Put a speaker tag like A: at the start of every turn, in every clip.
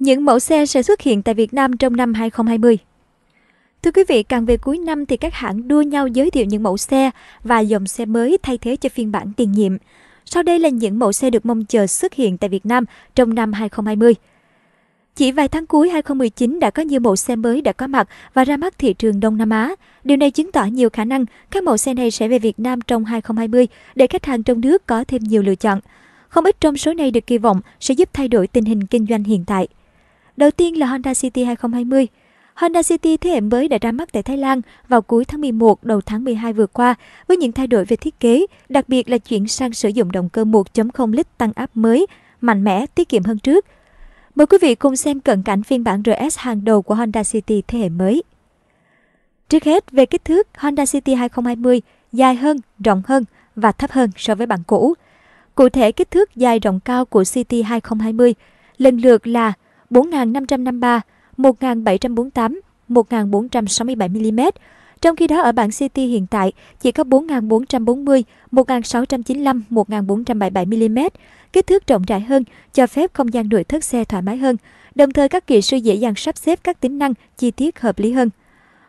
A: Những mẫu xe sẽ xuất hiện tại Việt Nam trong năm 2020. Thưa quý vị, càng về cuối năm thì các hãng đua nhau giới thiệu những mẫu xe và dòng xe mới thay thế cho phiên bản tiền nhiệm. Sau đây là những mẫu xe được mong chờ xuất hiện tại Việt Nam trong năm 2020. Chỉ vài tháng cuối 2019 đã có nhiều mẫu xe mới đã có mặt và ra mắt thị trường Đông Nam Á. Điều này chứng tỏ nhiều khả năng các mẫu xe này sẽ về Việt Nam trong 2020 để khách hàng trong nước có thêm nhiều lựa chọn. Không ít trong số này được kỳ vọng sẽ giúp thay đổi tình hình kinh doanh hiện tại. Đầu tiên là Honda City 2020. Honda City thế hệ mới đã ra mắt tại Thái Lan vào cuối tháng 11 đầu tháng 12 vừa qua với những thay đổi về thiết kế, đặc biệt là chuyển sang sử dụng động cơ 1.0 lít tăng áp mới, mạnh mẽ, tiết kiệm hơn trước. Mời quý vị cùng xem cận cảnh phiên bản RS hàng đầu của Honda City thế hệ mới. Trước hết, về kích thước, Honda City 2020 dài hơn, rộng hơn và thấp hơn so với bản cũ. Cụ thể, kích thước dài rộng cao của City 2020 lần lượt là 4553, 1748, 1467 mm. Trong khi đó ở bảng City hiện tại chỉ có 4440, 1695, 1477 mm. Kích thước rộng rãi hơn cho phép không gian nội thất xe thoải mái hơn, đồng thời các kỹ sư dễ dàng sắp xếp các tính năng chi tiết hợp lý hơn.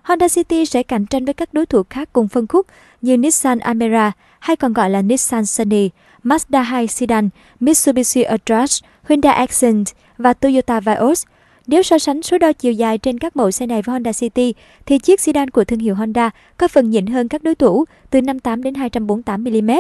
A: Honda City sẽ cạnh tranh với các đối thủ khác cùng phân khúc như Nissan Almera hay còn gọi là Nissan Sunny, Mazda 2 Sedan, Mitsubishi Outrush, Hyundai Accent, và Toyota Vios. Nếu so sánh số đo chiều dài trên các mẫu xe này với Honda City, thì chiếc sedan của thương hiệu Honda có phần nhỉnh hơn các đối thủ từ 58 đến 248 mm.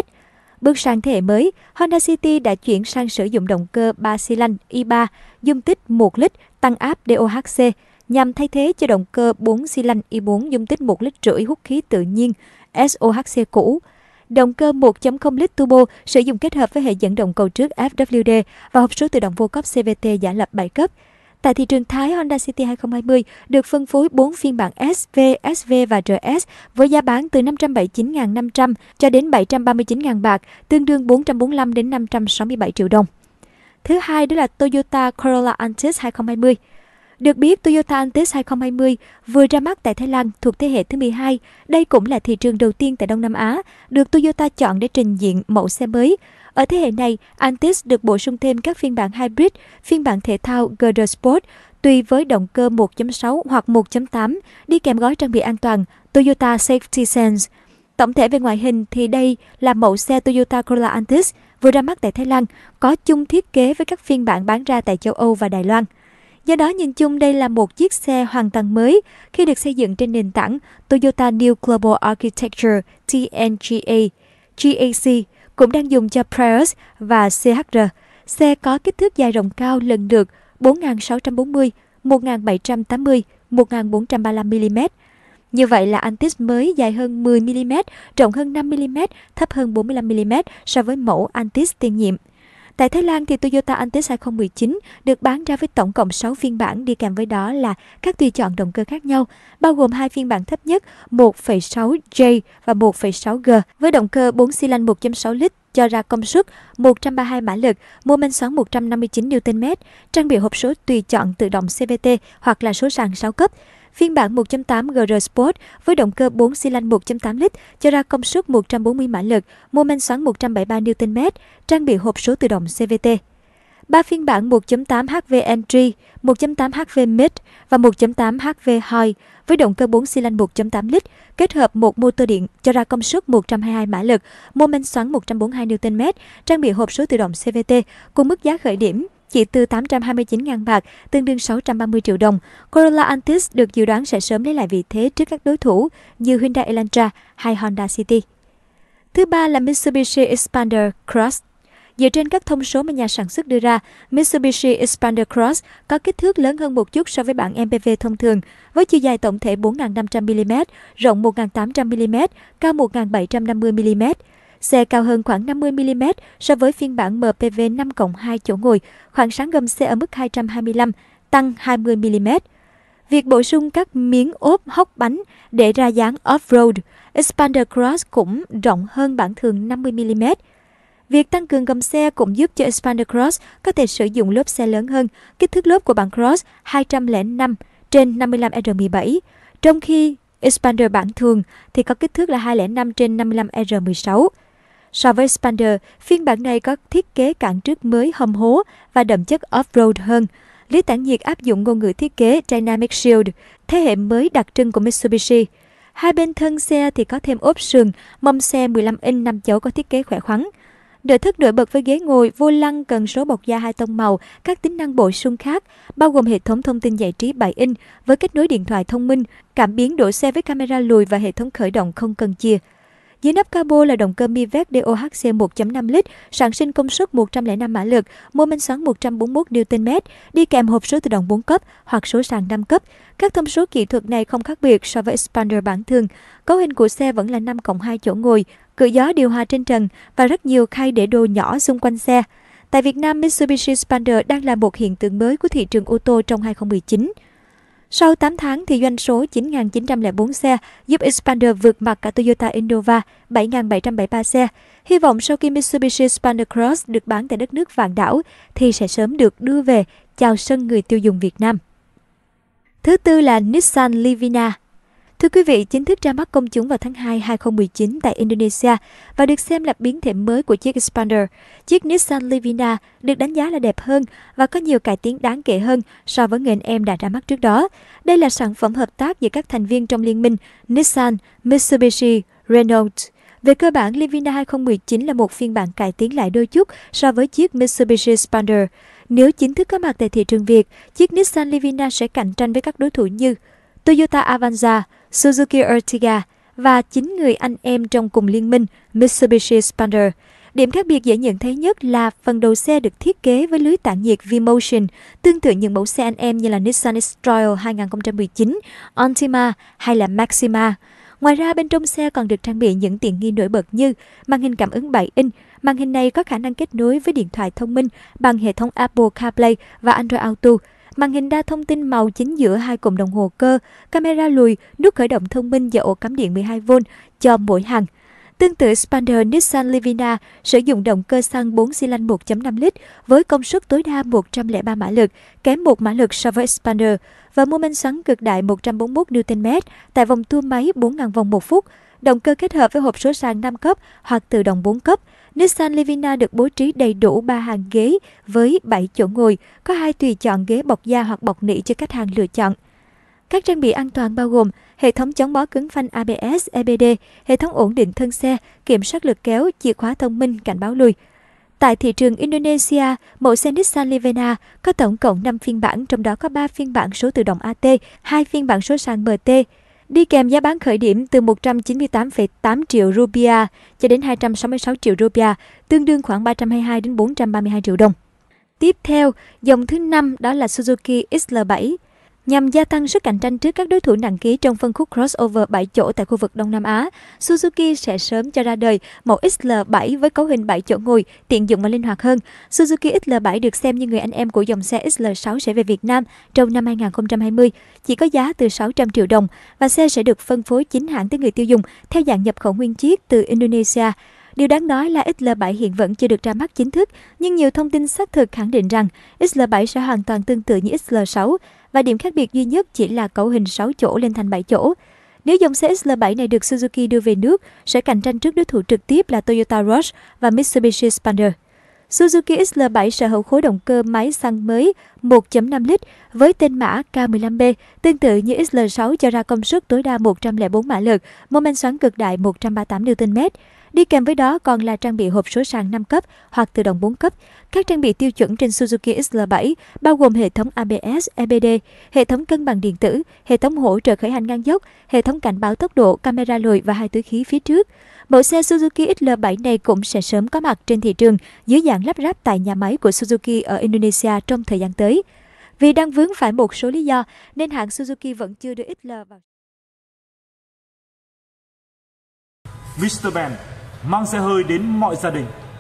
A: Bước sang thế hệ mới, Honda City đã chuyển sang sử dụng động cơ 3 xi lanh i3 dung tích 1 lít tăng áp DOHC nhằm thay thế cho động cơ 4 xi lanh i4 dung tích 1 lít rưỡi hút khí tự nhiên SOHC cũ Động cơ 1.0 lít turbo sử dụng kết hợp với hệ dẫn động cầu trước FWD và hộp số tự động vô cấp CVT giả lập 7 cấp. Tại thị trường Thái, Honda City 2020 được phân phối 4 phiên bản SV, SV và RS với giá bán từ 579.500 cho đến 739.000 bạc, tương đương 445 đến 567 triệu đồng. Thứ hai đó là Toyota Corolla Altis 2020. Được biết, Toyota Altis 2020 vừa ra mắt tại Thái Lan thuộc thế hệ thứ 12. Đây cũng là thị trường đầu tiên tại Đông Nam Á được Toyota chọn để trình diện mẫu xe mới. Ở thế hệ này, Altis được bổ sung thêm các phiên bản hybrid, phiên bản thể thao GR Sport, tùy với động cơ 1.6 hoặc 1.8, đi kèm gói trang bị an toàn Toyota Safety Sense. Tổng thể về ngoại hình thì đây là mẫu xe Toyota Corolla Altis vừa ra mắt tại Thái Lan, có chung thiết kế với các phiên bản bán ra tại châu Âu và Đài Loan. Do đó nhìn chung đây là một chiếc xe hoàn toàn mới khi được xây dựng trên nền tảng Toyota New Global Architecture TNGA, GAC cũng đang dùng cho Prius và CHR. Xe có kích thước dài rộng cao lần lượt 4640, 1780, 1435mm. Như vậy là Antis mới dài hơn 10mm, rộng hơn 5mm, thấp hơn 45mm so với mẫu Antis tiên nhiệm. Tại Thái Lan thì Toyota Altis 2019 được bán ra với tổng cộng 6 phiên bản đi kèm với đó là các tùy chọn động cơ khác nhau, bao gồm hai phiên bản thấp nhất 1 6 j và 1 6 g với động cơ 4 xi lanh 1.6 lít cho ra công suất 132 mã lực, mô men xoắn 159 Nm, trang bị hộp số tùy chọn tự động CVT hoặc là số sàn 6 cấp. Phiên bản 1.8 GR Sport với động cơ 4 xi lanh 1.8 lít cho ra công suất 140 mã lực, mô men xoắn 173 Nm, trang bị hộp số tự động CVT. Ba phiên bản 1.8 HV Entry, 1.8 HV Mid và 1.8 HV High với động cơ 4 xi lanh 1.8 lít kết hợp một motor điện cho ra công suất 122 mã lực, mô men xoắn 142 Nm, trang bị hộp số tự động CVT cùng mức giá khởi điểm chỉ từ 829.000 bạc, tương đương 630 triệu đồng. Corolla Antis được dự đoán sẽ sớm lấy lại vị thế trước các đối thủ như Hyundai Elantra hay Honda City. Thứ ba là Mitsubishi Expander Cross. Dựa trên các thông số mà nhà sản xuất đưa ra, Mitsubishi Expander Cross có kích thước lớn hơn một chút so với bản MPV thông thường, với chiều dài tổng thể 4.500mm, rộng 1.800mm, cao 1.750mm xe cao hơn khoảng 50mm so với phiên bản MPV 5 2 chỗ ngồi, khoảng sáng gầm xe ở mức 225, tăng 20mm. Việc bổ sung các miếng ốp hốc bánh để ra dáng off-road, Expander Cross cũng rộng hơn bản thường 50mm. Việc tăng cường gầm xe cũng giúp cho Expander Cross có thể sử dụng lốp xe lớn hơn, kích thước lốp của bản Cross 205 trên 55R17, trong khi Expander bản thường thì có kích thước là 205 trên 55R16. So với Spander, phiên bản này có thiết kế cản trước mới hầm hố và đậm chất off-road hơn. Lý Tản Nhiệt áp dụng ngôn ngữ thiết kế Dynamic Shield, thế hệ mới đặc trưng của Mitsubishi. Hai bên thân xe thì có thêm ốp sườn, mâm xe 15 inch 5 chấu có thiết kế khỏe khoắn. Nội thất nổi bật với ghế ngồi, vô lăng cần số bọc da hai tông màu, các tính năng bổ sung khác, bao gồm hệ thống thông tin giải trí 7 inch với kết nối điện thoại thông minh, cảm biến đổ xe với camera lùi và hệ thống khởi động không cần chia. Dưới nắp capo là động cơ Mivec DOHC 1.5 lít, sản sinh công suất 105 mã lực, mô men xoắn 141 Nm, đi kèm hộp số tự động 4 cấp hoặc số sàn 5 cấp. Các thông số kỹ thuật này không khác biệt so với Expander bản thường. Cấu hình của xe vẫn là 5 cộng 2 chỗ ngồi, cửa gió điều hòa trên trần và rất nhiều khay để đồ nhỏ xung quanh xe. Tại Việt Nam, Mitsubishi spander đang là một hiện tượng mới của thị trường ô tô trong 2019. Sau 8 tháng thì doanh số 9.904 xe giúp Expander vượt mặt cả Toyota Innova 7.773 xe. Hy vọng sau khi Mitsubishi Expander Cross được bán tại đất nước vạn đảo thì sẽ sớm được đưa về chào sân người tiêu dùng Việt Nam. Thứ tư là Nissan Livina. Thưa quý vị, chính thức ra mắt công chúng vào tháng 2 2019 tại Indonesia và được xem là biến thể mới của chiếc Expander. Chiếc Nissan Livina được đánh giá là đẹp hơn và có nhiều cải tiến đáng kể hơn so với người em đã ra mắt trước đó. Đây là sản phẩm hợp tác giữa các thành viên trong liên minh Nissan, Mitsubishi, Renault. Về cơ bản, Livina 2019 là một phiên bản cải tiến lại đôi chút so với chiếc Mitsubishi Expander. Nếu chính thức có mặt tại thị trường Việt, chiếc Nissan Livina sẽ cạnh tranh với các đối thủ như Toyota Avanza, Suzuki Ertiga và 9 người anh em trong cùng liên minh Mitsubishi Sprinter. Điểm khác biệt dễ nhận thấy nhất là phần đầu xe được thiết kế với lưới tản nhiệt V-Motion, tương tự những mẫu xe anh em như là Nissan X-Trail 2019, Altima hay là Maxima. Ngoài ra, bên trong xe còn được trang bị những tiện nghi nổi bật như màn hình cảm ứng 7 inch. Màn hình này có khả năng kết nối với điện thoại thông minh bằng hệ thống Apple CarPlay và Android Auto, Màn hình đa thông tin màu chính giữa hai cụm đồng hồ cơ, camera lùi, nút khởi động thông minh và ổ cắm điện 12V cho mỗi hàng. Tương tự Xpander Nissan Livina sử dụng động cơ xăng 4 xi lanh 1.5 lít với công suất tối đa 103 mã lực, kém một mã lực so với Xpander và mô men xoắn cực đại 141 Nm tại vòng tua máy 4.000 vòng một phút. Động cơ kết hợp với hộp số sàn 5 cấp hoặc tự động 4 cấp. Nissan Livina được bố trí đầy đủ 3 hàng ghế với 7 chỗ ngồi, có hai tùy chọn ghế bọc da hoặc bọc nỉ cho khách hàng lựa chọn. Các trang bị an toàn bao gồm hệ thống chống bó cứng phanh ABS, EBD, hệ thống ổn định thân xe, kiểm soát lực kéo, chìa khóa thông minh, cảnh báo lùi. Tại thị trường Indonesia, mẫu xe Nissan Livina có tổng cộng 5 phiên bản, trong đó có 3 phiên bản số tự động AT, 2 phiên bản số sàn MT đi kèm giá bán khởi điểm từ 198,8 triệu rupia cho đến 266 triệu rupia, tương đương khoảng 322 đến 432 triệu đồng. Tiếp theo, dòng thứ năm đó là Suzuki XL7 Nhằm gia tăng sức cạnh tranh trước các đối thủ nặng ký trong phân khúc crossover 7 chỗ tại khu vực Đông Nam Á, Suzuki sẽ sớm cho ra đời mẫu XL7 với cấu hình 7 chỗ ngồi, tiện dụng và linh hoạt hơn. Suzuki XL7 được xem như người anh em của dòng xe XL6 sẽ về Việt Nam trong năm 2020, chỉ có giá từ 600 triệu đồng và xe sẽ được phân phối chính hãng tới người tiêu dùng theo dạng nhập khẩu nguyên chiếc từ Indonesia. Điều đáng nói là XL7 hiện vẫn chưa được ra mắt chính thức, nhưng nhiều thông tin xác thực khẳng định rằng XL7 sẽ hoàn toàn tương tự như XL6 và điểm khác biệt duy nhất chỉ là cấu hình 6 chỗ lên thành 7 chỗ. Nếu dòng xe sl 7 này được Suzuki đưa về nước, sẽ cạnh tranh trước đối thủ trực tiếp là Toyota Rush và Mitsubishi Spander. Suzuki sl 7 sở hữu khối động cơ máy xăng mới 1.5 lít với tên mã K15B, tương tự như sl 6 cho ra công suất tối đa 104 mã lực, mô men xoắn cực đại 138 Nm. Đi kèm với đó còn là trang bị hộp số sàn 5 cấp hoặc tự động 4 cấp. Các trang bị tiêu chuẩn trên Suzuki XL7 bao gồm hệ thống ABS, EBD, hệ thống cân bằng điện tử, hệ thống hỗ trợ khởi hành ngang dốc, hệ thống cảnh báo tốc độ, camera lùi và hai túi khí phía trước. Mẫu xe Suzuki XL7 này cũng sẽ sớm có mặt trên thị trường dưới dạng lắp ráp tại nhà máy của Suzuki ở Indonesia trong thời gian tới. Vì đang vướng phải một số lý do nên hãng Suzuki vẫn chưa đưa XL vào. Mr. Ben mang xe hơi đến mọi gia đình